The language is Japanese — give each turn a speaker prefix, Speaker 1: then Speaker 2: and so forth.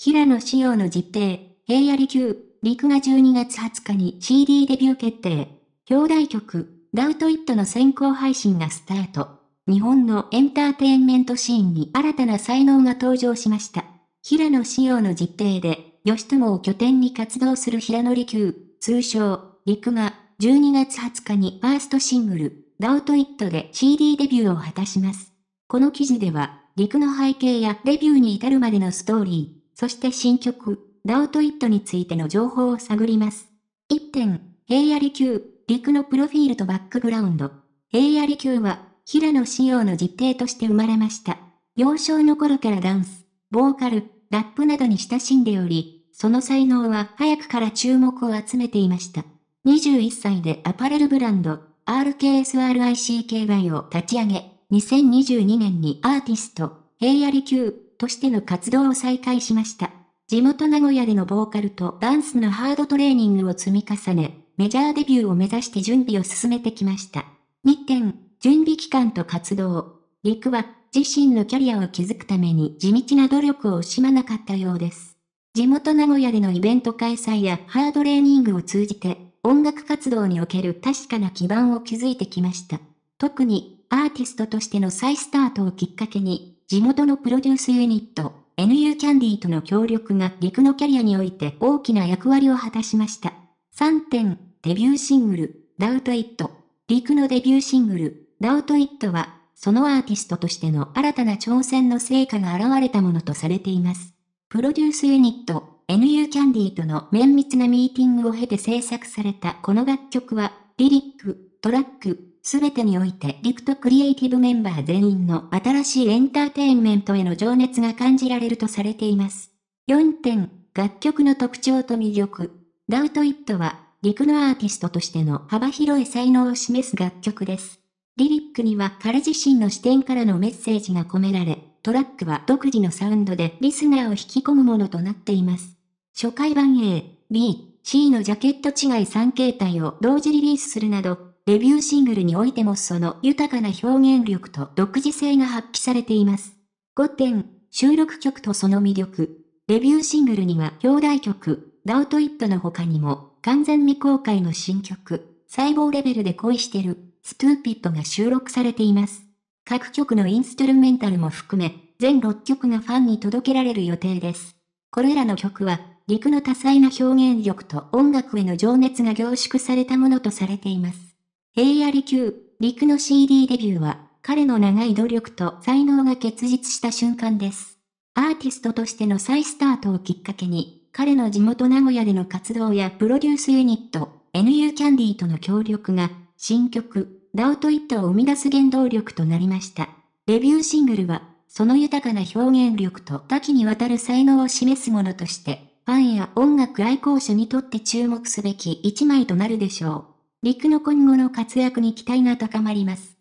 Speaker 1: 平野紫耀の実定、平野利休、陸が12月20日に CD デビュー決定。兄弟曲、ダウトイットの先行配信がスタート。日本のエンターテインメントシーンに新たな才能が登場しました。平野紫耀の実定で、吉友を拠点に活動する平野利休、通称、陸が、12月20日にファーストシングル、ダウトイットで CD デビューを果たします。この記事では、陸の背景やデビューに至るまでのストーリー、そして新曲、ダウトイットについての情報を探ります。1点、平野利休、陸のプロフィールとバックグラウンド。平野利休は、平野仕様の実弟として生まれました。幼少の頃からダンス、ボーカル、ラップなどに親しんでおり、その才能は早くから注目を集めていました。21歳でアパレルブランド、RKSRICKY を立ち上げ、2022年にアーティスト、平野利休、としての活動を再開しました。地元名古屋でのボーカルとダンスのハードトレーニングを積み重ね、メジャーデビューを目指して準備を進めてきました。2点、準備期間と活動。陸は自身のキャリアを築くために地道な努力を惜しまなかったようです。地元名古屋でのイベント開催やハードレーニングを通じて、音楽活動における確かな基盤を築いてきました。特に、アーティストとしての再スタートをきっかけに、地元のプロデュースユニット、NU キャンディーとの協力が陸のキャリアにおいて大きな役割を果たしました。3点、デビューシングル、ダウトイット。陸のデビューシングル、ダウトイットは、そのアーティストとしての新たな挑戦の成果が現れたものとされています。プロデュースユニット、NU キャンディーとの綿密なミーティングを経て制作されたこの楽曲は、リリック、トラック、すべてにおいてリクトクリエイティブメンバー全員の新しいエンターテインメントへの情熱が感じられるとされています。4点、楽曲の特徴と魅力。ダウトイットは、リクのアーティストとしての幅広い才能を示す楽曲です。リリックには彼自身の視点からのメッセージが込められ、トラックは独自のサウンドでリスナーを引き込むものとなっています。初回版 A、B、C のジャケット違い3形態を同時リリースするなど、デビューシングルにおいてもその豊かな表現力と独自性が発揮されています。5点、収録曲とその魅力。デビューシングルには表題曲、ダウトイットの他にも、完全未公開の新曲、細胞レベルで恋してる、ストゥーピットが収録されています。各曲のインストゥルメンタルも含め、全6曲がファンに届けられる予定です。これらの曲は、陸の多彩な表現力と音楽への情熱が凝縮されたものとされています。平野利休、陸の CD デビューは、彼の長い努力と才能が結実した瞬間です。アーティストとしての再スタートをきっかけに、彼の地元名古屋での活動やプロデュースユニット、NU キャンディーとの協力が、新曲、ダオトイットを生み出す原動力となりました。デビューシングルは、その豊かな表現力と多岐にわたる才能を示すものとして、ファンや音楽愛好者にとって注目すべき一枚となるでしょう。陸の今後の活躍に期待が高まります。